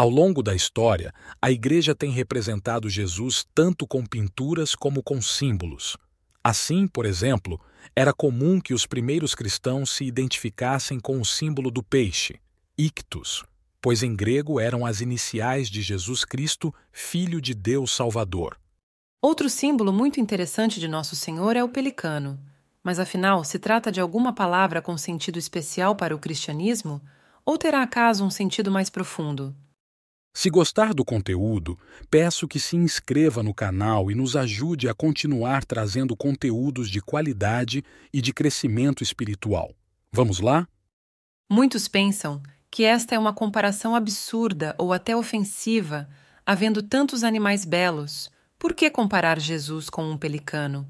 Ao longo da história, a Igreja tem representado Jesus tanto com pinturas como com símbolos. Assim, por exemplo, era comum que os primeiros cristãos se identificassem com o símbolo do peixe, ictus, pois em grego eram as iniciais de Jesus Cristo, Filho de Deus Salvador. Outro símbolo muito interessante de Nosso Senhor é o pelicano. Mas afinal, se trata de alguma palavra com sentido especial para o cristianismo? Ou terá acaso um sentido mais profundo? Se gostar do conteúdo, peço que se inscreva no canal e nos ajude a continuar trazendo conteúdos de qualidade e de crescimento espiritual. Vamos lá? Muitos pensam que esta é uma comparação absurda ou até ofensiva, havendo tantos animais belos. Por que comparar Jesus com um pelicano?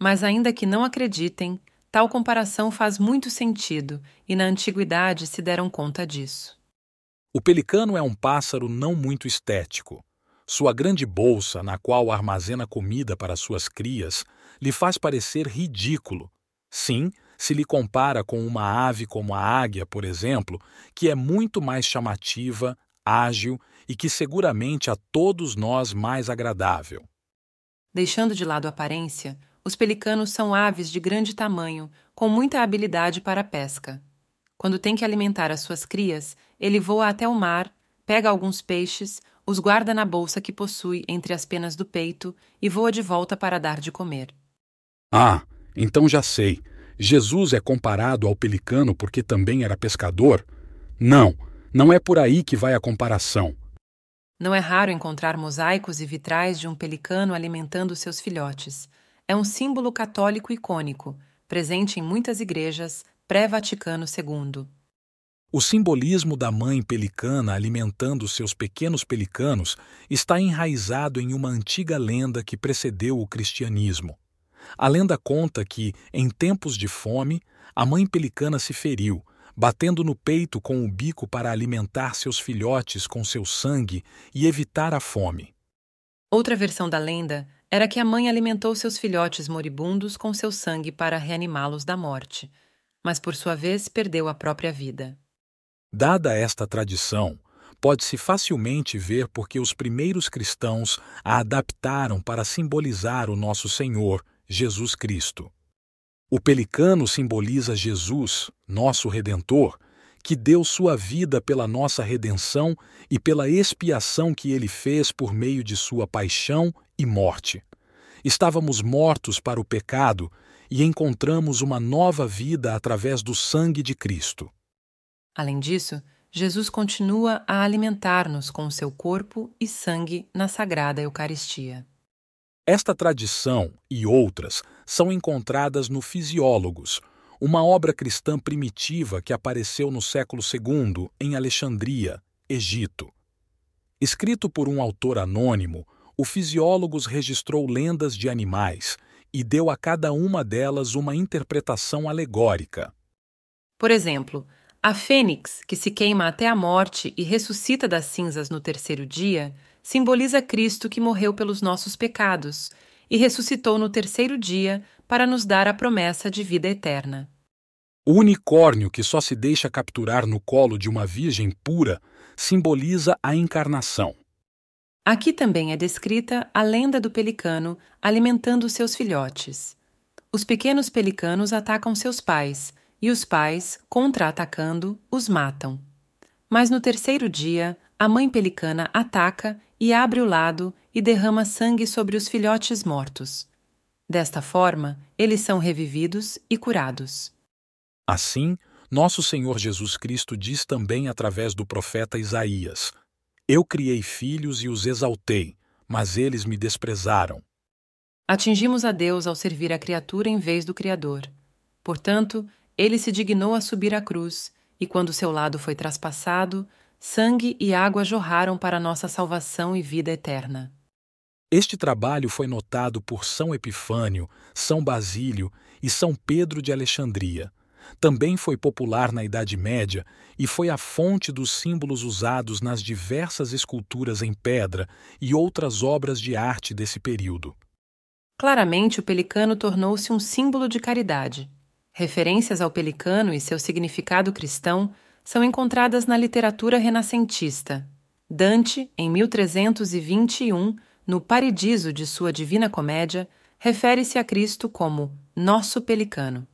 Mas, ainda que não acreditem, tal comparação faz muito sentido e na antiguidade se deram conta disso. O pelicano é um pássaro não muito estético. Sua grande bolsa, na qual armazena comida para suas crias, lhe faz parecer ridículo. Sim, se lhe compara com uma ave como a águia, por exemplo, que é muito mais chamativa, ágil e que seguramente a todos nós mais agradável. Deixando de lado a aparência, os pelicanos são aves de grande tamanho, com muita habilidade para a pesca. Quando têm que alimentar as suas crias, ele voa até o mar, pega alguns peixes, os guarda na bolsa que possui entre as penas do peito e voa de volta para dar de comer. Ah, então já sei. Jesus é comparado ao pelicano porque também era pescador? Não, não é por aí que vai a comparação. Não é raro encontrar mosaicos e vitrais de um pelicano alimentando seus filhotes. É um símbolo católico icônico, presente em muitas igrejas pré-Vaticano II. O simbolismo da mãe pelicana alimentando seus pequenos pelicanos está enraizado em uma antiga lenda que precedeu o cristianismo. A lenda conta que, em tempos de fome, a mãe pelicana se feriu, batendo no peito com o bico para alimentar seus filhotes com seu sangue e evitar a fome. Outra versão da lenda era que a mãe alimentou seus filhotes moribundos com seu sangue para reanimá-los da morte, mas por sua vez perdeu a própria vida. Dada esta tradição, pode-se facilmente ver porque os primeiros cristãos a adaptaram para simbolizar o nosso Senhor, Jesus Cristo. O pelicano simboliza Jesus, nosso Redentor, que deu sua vida pela nossa redenção e pela expiação que ele fez por meio de sua paixão e morte. Estávamos mortos para o pecado e encontramos uma nova vida através do sangue de Cristo. Além disso, Jesus continua a alimentar-nos com o seu corpo e sangue na Sagrada Eucaristia. Esta tradição e outras são encontradas no Fisiólogos, uma obra cristã primitiva que apareceu no século II em Alexandria, Egito. Escrito por um autor anônimo, o Fisiólogos registrou lendas de animais e deu a cada uma delas uma interpretação alegórica. Por exemplo, a fênix, que se queima até a morte e ressuscita das cinzas no terceiro dia, simboliza Cristo que morreu pelos nossos pecados e ressuscitou no terceiro dia para nos dar a promessa de vida eterna. O unicórnio que só se deixa capturar no colo de uma virgem pura simboliza a encarnação. Aqui também é descrita a lenda do pelicano alimentando seus filhotes. Os pequenos pelicanos atacam seus pais, e os pais, contra-atacando, os matam. Mas no terceiro dia, a mãe pelicana ataca e abre o lado e derrama sangue sobre os filhotes mortos. Desta forma, eles são revividos e curados. Assim, nosso Senhor Jesus Cristo diz também através do profeta Isaías: Eu criei filhos e os exaltei, mas eles me desprezaram. Atingimos a Deus ao servir a criatura em vez do Criador. Portanto, ele se dignou a subir à cruz, e quando seu lado foi traspassado, sangue e água jorraram para nossa salvação e vida eterna. Este trabalho foi notado por São Epifânio, São Basílio e São Pedro de Alexandria. Também foi popular na Idade Média e foi a fonte dos símbolos usados nas diversas esculturas em pedra e outras obras de arte desse período. Claramente, o pelicano tornou-se um símbolo de caridade. Referências ao pelicano e seu significado cristão são encontradas na literatura renascentista. Dante, em 1321, no Paradiso de sua Divina Comédia, refere-se a Cristo como nosso pelicano.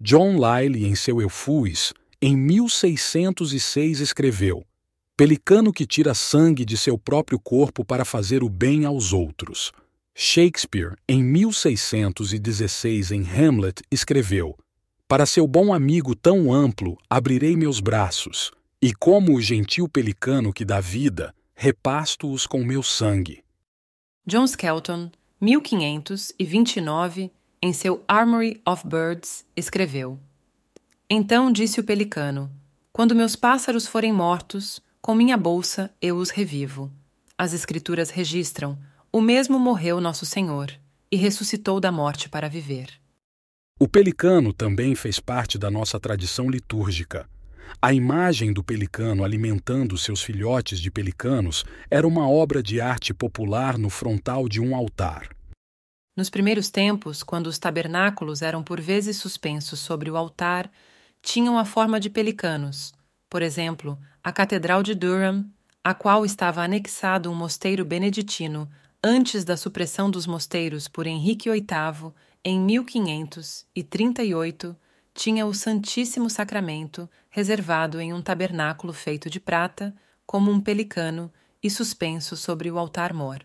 John Lyly, em seu Eufues, em 1606 escreveu: Pelicano que tira sangue de seu próprio corpo para fazer o bem aos outros. Shakespeare, em 1616, em Hamlet, escreveu: Para seu bom amigo tão amplo abrirei meus braços, e como o gentil pelicano que dá vida, repasto-os com meu sangue. John Skelton, 1529, em seu Armory of Birds, escreveu: Então disse o pelicano: Quando meus pássaros forem mortos, com minha bolsa eu os revivo. As escrituras registram o mesmo morreu nosso Senhor e ressuscitou da morte para viver. O pelicano também fez parte da nossa tradição litúrgica. A imagem do pelicano alimentando seus filhotes de pelicanos era uma obra de arte popular no frontal de um altar. Nos primeiros tempos, quando os tabernáculos eram por vezes suspensos sobre o altar, tinham a forma de pelicanos. Por exemplo, a Catedral de Durham, a qual estava anexado um mosteiro beneditino antes da supressão dos mosteiros por Henrique VIII, em 1538, tinha o Santíssimo Sacramento reservado em um tabernáculo feito de prata, como um pelicano, e suspenso sobre o altar-mor.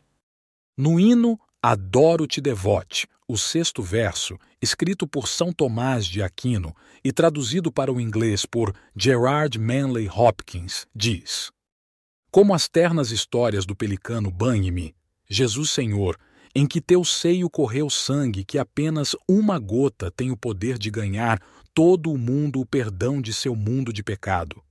No hino Adoro-te devote, o sexto verso, escrito por São Tomás de Aquino e traduzido para o inglês por Gerard Manley Hopkins, diz: Como as ternas histórias do pelicano Banhe-me, Jesus Senhor, em que teu seio correu sangue que apenas uma gota tem o poder de ganhar todo o mundo o perdão de seu mundo de pecado.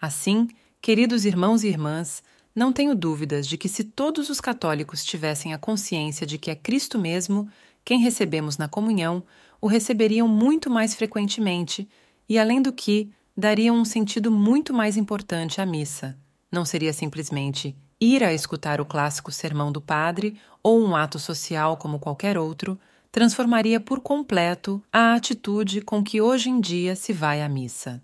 Assim, queridos irmãos e irmãs, não tenho dúvidas de que se todos os católicos tivessem a consciência de que é Cristo mesmo quem recebemos na comunhão, o receberiam muito mais frequentemente e, além do que, dariam um sentido muito mais importante à missa. Não seria simplesmente Ir a escutar o clássico sermão do padre ou um ato social como qualquer outro transformaria por completo a atitude com que hoje em dia se vai à missa.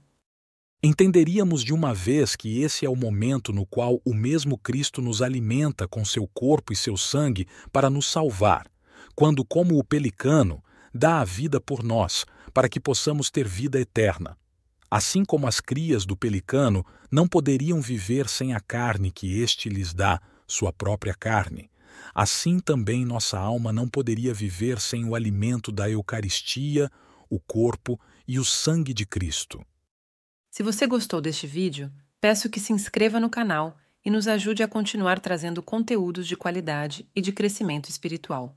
Entenderíamos de uma vez que esse é o momento no qual o mesmo Cristo nos alimenta com seu corpo e seu sangue para nos salvar, quando, como o pelicano, dá a vida por nós, para que possamos ter vida eterna assim como as crias do pelicano não poderiam viver sem a carne que este lhes dá, sua própria carne, assim também nossa alma não poderia viver sem o alimento da Eucaristia, o corpo e o sangue de Cristo. Se você gostou deste vídeo, peço que se inscreva no canal e nos ajude a continuar trazendo conteúdos de qualidade e de crescimento espiritual.